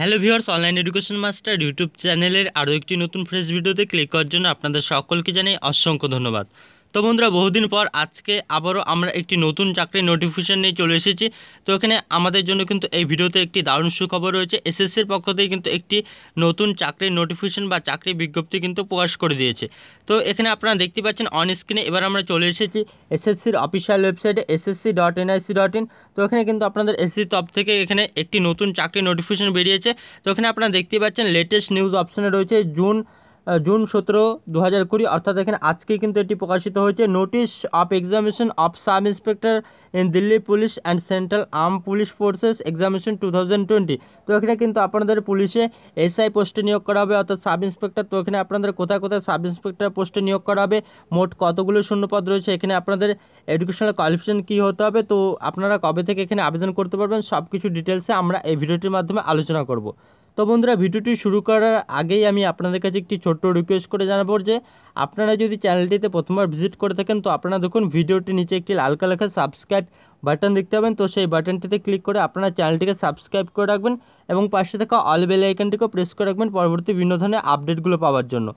hello viewers online education master YouTube চ্যানেলের আরও একটি নতুন ফ্রেশ ভিডিওতে ক্লিক করার জন্য আপনাদের সকলকে জানাই অসংখ্য ধন্যবাদ তো বন্ধুরা বহুদিন পর আজকে আবারও আমরা একটি নতুন চাকরির নোটিফিকেশান নিয়ে চলে এসেছি তো এখানে আমাদের জন্য কিন্তু এই ভিডিওতে একটি দারুণ সুখবর রয়েছে এসএসসির পক্ষ থেকে কিন্তু একটি নতুন চাকরির নোটিফিকেশান বা চাকরি বিজ্ঞপ্তি কিন্তু প্রকাশ করে দিয়েছে তো এখানে আপনারা দেখতে পাচ্ছেন অন স্ক্রিনে এবার আমরা চলে এসেছি এসএসসির অফিসিয়াল ওয়েবসাইটে SSC dot NIC dot in তো এখানে কিন্তু আপনাদের এসএসসি তপ থেকে এখানে একটি নতুন চাকরি নোটিফিকেশান বেরিয়েছে তো এখানে আপনারা দেখতে পাচ্ছেন লেটেস্ট নিউজ অপশানে রয়েছে জুন জুন সতেরো দু হাজার কুড়ি অর্থাৎ এখানে আজকেই কিন্তু এটি প্রকাশিত হয়েছে notice of examination of sub inspector in Delhi police and central arm police forces examination two thousand twenty তো এখানে কিন্তু আপনাদের পুলিশে এসআই পোস্টে নিয়োগ করা হবে অর্থাৎ সাব ইন্সপেক্টর তো এখানে আপনাদের কোথায় কোথায় সাব ইন্সপেক্টর পোস্টে নিয়োগ করা হবে মোট কতগুলো শূন্যপদ রয়েছে এখানে আপনাদের এডুকেশনাল কোয়ালিফিকেশন কী হতে হবে তো আপনারা কবে থেকে এখানে আবেদন করতে পারবেন সব কিছু ডিটেলসে আমরা এই ভিডিওটির মাধ্যমে আলোচনা করবো তো বন্ধুরা ভিডিওটি শুরু করার আগেই আমি আপনাদের কাছে একটি ছোট্ট রিকোয়েস্ট করে জানাবো যে আপনারা যদি চ্যানেলটিতে প্রথমবার ভিজিট করে থাকেন তো আপনারা দেখুন ভিডিওটি নিচে একটি লাল কালার সাবস্ক্রাইব বাটন দেখতে পাবেন তো সেই বাটনটিতে ক্লিক করে আপনার চ্যানেলটিকে সাবস্ক্রাইব করে রাখবেন এবং পাশে থাকা অল বেল আইকনটিকেও প্রেস করে রাখবেন পরবর্তী বিভিন্ন ধরনের আপডেটগুলো পাওয়ার জন্য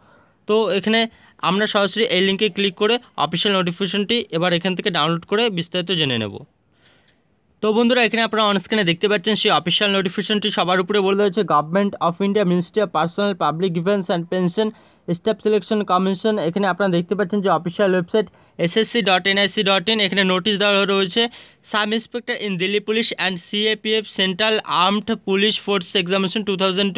তো এখানে আমরা সরাসরি এই লিঙ্কে ক্লিক করে অফিসিয়াল নোটিফিকেশনটি এবার এখান থেকে ডাউনলোড করে বিস্তারিত জেনে নেবো তো বন্ধুরা এখানে আপনারা অনস্ক্রিনে দেখতে পাচ্ছেন সেই অফিসিয়াল নোটিফিকেশনটি সবার উপরে বলে দেওয়া হয়েছে government of India ministry of personal public defence and pension staff selection commission এখানে আপনারা দেখতে পাচ্ছেন যে official website SSC dot NIC dot in এখানে নোটিশ দেওয়া রয়েছে sub inspector in Delhi police and CAPF central armed police force examination two thousand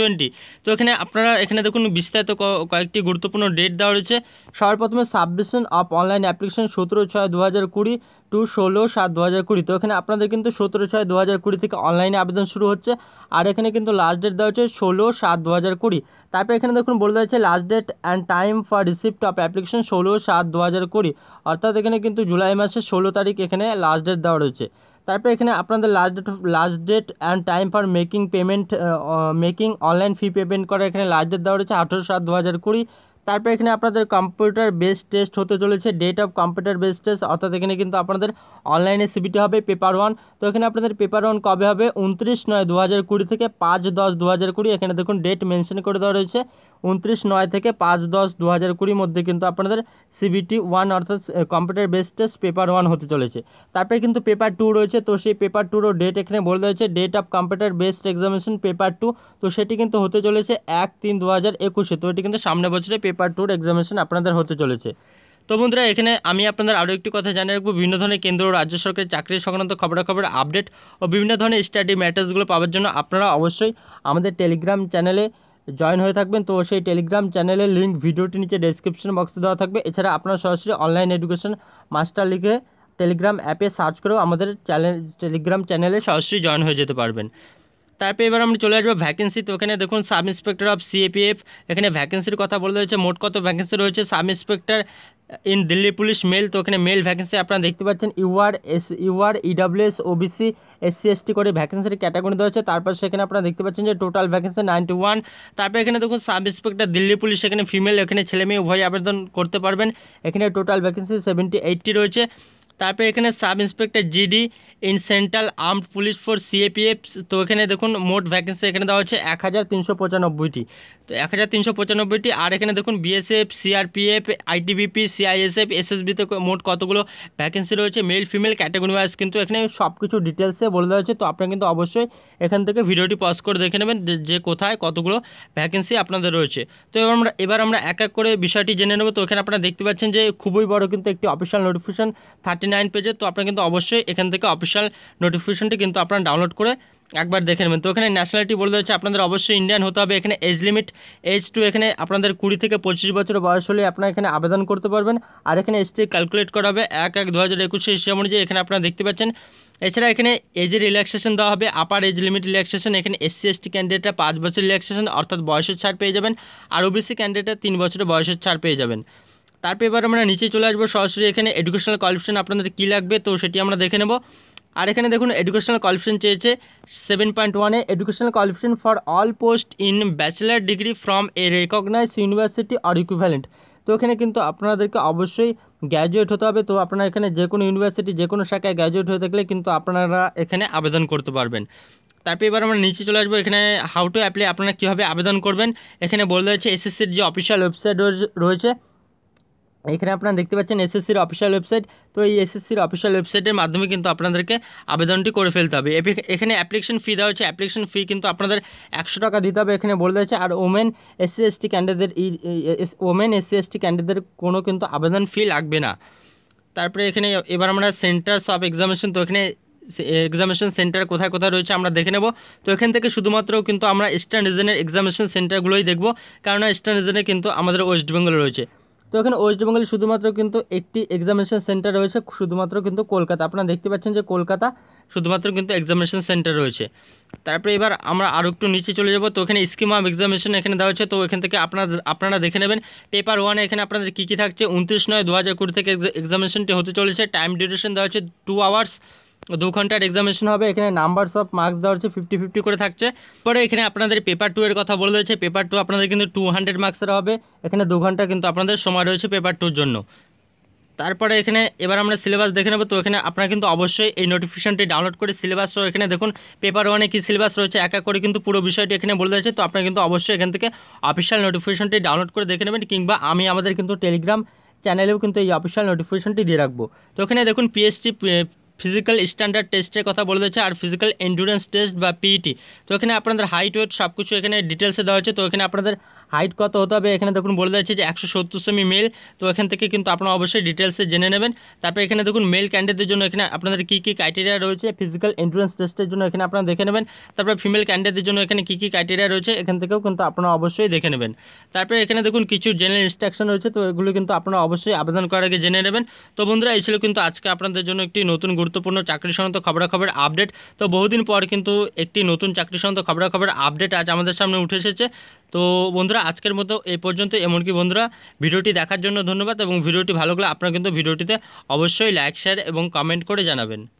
তো এখানে আপনারা এখানে দেখুন বিস্তারিত কয়েকটি গুরুত্বপূর্ণ ডেট দেওয়া রয়েছে সর্বপ্রথমে সাবমিশন অফ অনলাইন অ্যাপ্লিকেশন সতেরো ছয় দু হাজার কুড়ি টু ষোলো সাত দু হাজার কুড়ি তো এখানে আপনাদের কিন্তু সতেরো ছয় দু হাজার কুড়ি থেকে অনলাইনে আবেদন শুরু হচ্ছে আর এখানে কিন্তু লাস্ট ডেট দেওয়া হচ্ছে ষোলো সাত দু হাজার কুড়ি তারপর এখানে দেখুন বলে দেওয়া last date and time for receipt of application ষোলো সাত দু হাজার কুড়ি অর্থাৎ এখানে কিন্তু জুলাই মাসের ষোলো তারিখ এখানে লাস্ট ডেট দেওয়া রয়েছে তারপরে এখানে আপনাদের last date last date and time for making payment making online fee payment করার এখানে লাস্ট ডেট দেওয়া রয়েছে আঠেরো সাত দু হাজার কুড়ি তারপর এখানে আপনাদের কম্পিউটার বেস টেস্ট হতে চলেছে date of computer base test অর্থাৎ এখানে কিন্তু আপনাদের অনলাইনে সিবিটি হবে পেপার ওয়ান তো এখানে আপনাদের পেপার ওয়ান কবে হবে উনত্রিশ নয় দু হাজার কুড়ি থেকে পাঁচ দশ দু কুড়ি এখানে দেখুন ডেট মেনশন করে দেওয়া রয়েছে উনত্রিশ নয় থেকে পাঁচ দশ দু হাজার কুড়ির মধ্যে কিন্তু আপনাদের সিবিটি ওয়ান অর্থাৎ computer base test paper one হতে চলেছে তারপরে কিন্তু পেপার টু রয়েছে তো সেই পেপার টুরও ডেট এখানে বলে দেওয়া হয়েছে date of computer based examination paper two তো সেটি কিন্তু হতে চলেছে এক তিন দু হাজার একুশে তো এটি কিন্তু সামনে বছরে পেপার টুর এক্সামিনেশন আপনাদের হতে চলেছে তো বন্ধুরা এখানে আমি আপনাদের আরও একটি কথা জানিয়ে রাখবো বিভিন্ন ধরনের কেন্দ্র ও রাজ্য সরকারের চাকরি সংক্রান্ত খবরাখবর আপডেট ও বিভিন্ন ধরনের স্টাডি ম্যাটার্সগুলো পাওয়ার জন্য আপনারা অবশ্যই আমাদের টেলিগ্রাম চ্যানেলে জয়েন হয়ে থাকবেন তো সেই টেলিগ্রাম চ্যানেলের লিঙ্ক ভিডিওটি নিচে ডেসক্রিপশন বক্সে দেওয়া থাকবে এছাড়া আপনারা সরাসরি অনলাইন এডুকেশন মাস্টার লিখে টেলিগ্রাম অ্যাপে সার্চ করেও আমাদের চ্যানেল টেলিগ্রাম চ্যানেলে সরাসরি জয়েন হয়ে যেতে পারবেন তারপর এবার আমরা চলে আসবো ভ্যাকেন্সি তো এখানে দেখুন সাব ইন্সপেক্টর অফ সিএপিএফ এখানে ভ্যাকেন্সির কথা বলতে হচ্ছে মোট কত ভ্যাকেন্সি রয়েছে sub inspector in Delhi police male তো এখানে মেল ভ্যাকেন্সি আপনারা দেখতে পাচ্ছেন UR S UR EWS OBC SC ST করে ভ্যাকেন্সির ক্যাটাগরি দেওয়া হচ্ছে তারপর সেখানে আপনারা দেখতে পাচ্ছেন যে টোটাল ভ্যাকেন্সি নাইনটি ওয়ান তারপর এখানে দেখুন সাব ইন্সপেক্টর দিল্লি পুলিশ এখানে ফিমেল এখানে ছেলে মেয়ে উভয় আবেদন করতে পারবেন এখানে টোটাল ভ্যাকেন্সি সেভেন্টি এইটটি রয়েছে তারপরে এখানে sub inspector GD in central armed police force CAPF তো এখানে দেখুন মোট ভ্যাকেন্সি এখানে দেওয়া হচ্ছে এক হাজার তিনশো পঁচানব্বইটি তো এক হাজার তিনশো পঁচানব্বইটি আর এখানে দেখুন বিএসএফ সিআরপিএফ আইটিবিপি সিআইএসএফ এসএসবিতে মোট কতগুলো ভ্যাকেন্সি রয়েছে মেল ফিমেল ক্যাটাগরি ওয়াইজ কিন্তু এখানে সব কিছু ডিটেলসে বলে দেওয়া হচ্ছে তো আপনারা কিন্তু অবশ্যই এখান থেকে ভিডিওটি পজ করে দেখে নেবেন যে কোথায় কতগুলো ভ্যাকেন্সি আপনাদের রয়েছে তো এবার আমরা এবার আমরা এক এক করে বিষয়টি জেনে নেব তো এখানে আপনারা দেখতে পাচ্ছেন যে খুবই বড় কিন্তু একটি অফিসিয়াল নোটিফিকেশন থার্টি নাইন পেজে তো আপনারা কিন্তু অবশ্যই এখান থেকে অফিস অফিসিয়াল নোটিফিকেশনটি কিন্তু আপনারা ডাউনলোড করে একবার দেখে নেবেন তো এখানে ন্যাশনালিটি বলে দিয়েছে আপনাদের অবশ্যই ইন্ডিয়ান হতে হবে এখানে এজ লিমিট এজ টু এখানে আপনাদের কুড়ি থেকে পঁচিশ বছর বয়স হলে আপনারা এখানে আবেদন করতে পারবেন আর এখানে এসটি ক্যালকুলেট করা হবে এক এক দু হাজার একুশে হিসাব অনুযায়ী এখানে আপনারা দেখতে পাচ্ছেন এছাড়া এখানে এজের রিল্যাক্সেশন দেওয়া হবে আপার এজ লিমিট রিল্যাক্সেশন এখানে এসসি এসটি ক্যান্ডিডেটরা পাঁচ বছর রিল্যাক্সেশন অর্থাৎ বয়সের ছাড় পেয়ে যাবেন আর ওবিসি ক্যান্ডিডেটরা তিন বছরের বয়সের ছাড় পেয়ে যাবেন তারপর এবার আমরা নিচে চলে আসবো সরাসরি এখানে এডুকেশনাল কোয়ালিফিকেশন আপনাদের কী লাগবে তো সেটি আমরা দেখে নেবো আর এখানে দেখুন এডুকেশনাল কোয়ালিফিকেশন চেয়েছে সেভেন পয়েন্ট ওয়ানে educational qualification for all post in bachelor degree from a recognise university or equivalent তো এখানে কিন্তু আপনাদেরকে অবশ্যই গ্র্যাজুয়েট হতে হবে তো আপনারা এখানে যে কোনো ইউনিভার্সিটি যে কোনো শাখায় গ্র্যাজুয়েট হয়ে থাকলে কিন্তু আপনারা এখানে আবেদন করতে পারবেন তারপরে এবার আমরা নিচে চলে আসবো এখানে হাউ টু অ্যাপ্লাই আপনারা কীভাবে আবেদন করবেন এখানে বলে রয়েছে এসএসসির যে অফিসিয়াল ওয়েবসাইট রয়েছে এখানে আপনারা দেখতে পাচ্ছেন এসএসসির অফিসিয়াল ওয়েবসাইট তো এই এসএসসির অফিসিয়াল ওয়েবসাইটের মাধ্যমে কিন্তু আপনাদেরকে আবেদনটি করে ফেলতে হবে এখানে অ্যাপ্লিকেশন ফি দেওয়া হচ্ছে অ্যাপ্লিকেশন ফি কিন্তু আপনাদের একশো টাকা দিতে হবে এখানে বলে দিয়েছে আর women SC ST candidate women SC ST ক্যান্ডিডেটের কোনো কিন্তু আবেদন ফি লাগবে না তারপরে এখানে এবার আমরা সেন্টার্স অফ এক্সামিনেশন তো এখানে এক্সামিনেশন সেন্টার কোথায় কোথায় রয়েছে আমরা দেখে নেব তো এখান থেকে শুধুমাত্র কিন্তু আমরা ইস্টার্ন রিজনের এক্সামিনেশন সেন্টারগুলোই দেখব কেননা ইস্টার্ন রিজনে কিন্তু আমাদের ওয়েস্ট বেঙ্গল রয়েছে তো এখানে ওয়েস্ট বেঙ্গলে শুধুমাত্র কিন্তু একটি এক্সামিনেশন সেন্টার রয়েছে শুধুমাত্র কিন্তু কলকাতা আপনারা দেখতে পাচ্ছেন যে কলকাতা শুধুমাত্র কিন্তু এক্সামিনেশন সেন্টার রয়েছে তারপরে এবার আমরা আরও একটু নিচে চলে যাব তো এখানে স্কিম অফ এক্সামিনেশন এখানে দেওয়া হচ্ছে তো এখান থেকে আপনারা আপনারা দেখে নেবেন পেপার ওয়ানে এখানে আপনাদের কী কী থাকছে উনত্রিশ নয় দু হাজার কুড়ি থেকে এক্সামিনেশনটি হতে চলেছে টাইম ডিউরেশন দেওয়া হচ্ছে টু আওয়ার্স দু ঘন্টার এক্সামিনেশন হবে এখানে নাম্বারস অফ মার্কস দেওয়া হচ্ছে ফিফটি ফিফটি করে থাকছে পরে এখানে আপনাদের পেপার টু এর কথা বলে রয়েছে পেপার টু আপনাদের কিন্তু টু হান্ড্রেড মার্কসের হবে এখানে দু ঘন্টা কিন্তু আপনাদের সময় রয়েছে পেপার টুর জন্য তারপরে এখানে এবার আমরা সিলেবাস দেখে নেবো তো এখানে আপনারা কিন্তু অবশ্যই এই নোটিফিকেশানটি ডাউনলোড করে সিলেবাস এখানে দেখুন পেপার ওয়ানে কী সিলেবাস রয়েছে এক এক করে কিন্তু পুরো বিষয়টি এখানে বলে দিয়েছে তো আপনারা কিন্তু অবশ্যই এখান থেকে অফিসিয়াল নোটিফিকেশানটি ডাউনলোড করে দেখে নেবেন কিংবা আমি আমাদের কিন্তু টেলিগ্রাম চ্যানেলেও কিন্তু এই অফিসিয়াল নোটিফিকেশনটি দিয়ে রাখবো তো এখানে দেখুন পিএসটি ফিজিক্যাল স্ট্যান্ডার্ড টেস্টের কথা বলে দিয়েছে আর ফিজিক্যাল এন্ডুরেন্স টেস্ট বা পিইটি e তো এখানে আপনাদের হাইট ওয়েট সব কিছু এখানে ডিটেলসে দেওয়া হয়েছে তো এখানে আপনাদের হাইট কত হতে হবে এখানে দেখুন বলে দিয়েছে যে একশো সত্তর সেমি মেল তো এখান থেকে কিন্তু আপনারা অবশ্যই ডিটেলসে জেনে নেবেন তারপরে এখানে দেখুন মেল ক্যান্ডিডেটদের জন্য এখানে আপনাদের কী কী ক্রাইটেরিয়া রয়েছে ফিজিক্যাল এন্ট্রান্স টেস্টের জন্য এখানে আপনারা দেখে নেবেন তারপরে ফিমেল ক্যান্ডিডেটদের জন্য এখানে কী কী ক্রাইটেরিয়া রয়েছে এখান থেকেও কিন্তু আপনারা অবশ্যই দেখে নেবেন তারপরে এখানে দেখুন কিছু জেনারেল ইনস্ট্রাকশন রয়েছে তো এগুলো কিন্তু আপনারা অবশ্যই আবেদন করার আগে জেনে নেবেন তো বন্ধুরা এই ছিল কিন্তু আজকে আপনাদের জন্য একটি নতুন গুরুত্বপূর্ণ চাকরি সংক্রান্ত খবরাখবর আপডেট তো বহুদিন পর কিন্তু একটি নতুন চাকরি সংক্রান্ত খবরাখবর আপডেট আজ আমাদের সামনে উঠে এসেছে তো বন্ধুরা বন্ধুরা আজকের মতো এই পর্যন্ত এমনকি বন্ধুরা ভিডিওটি দেখার জন্য ধন্যবাদ এবং ভিডিওটি ভালো লাগলে আপনারা কিন্তু ভিডিওটিতে অবশ্যই লাইক শেয়ার এবং কমেন্ট করে জানাবেন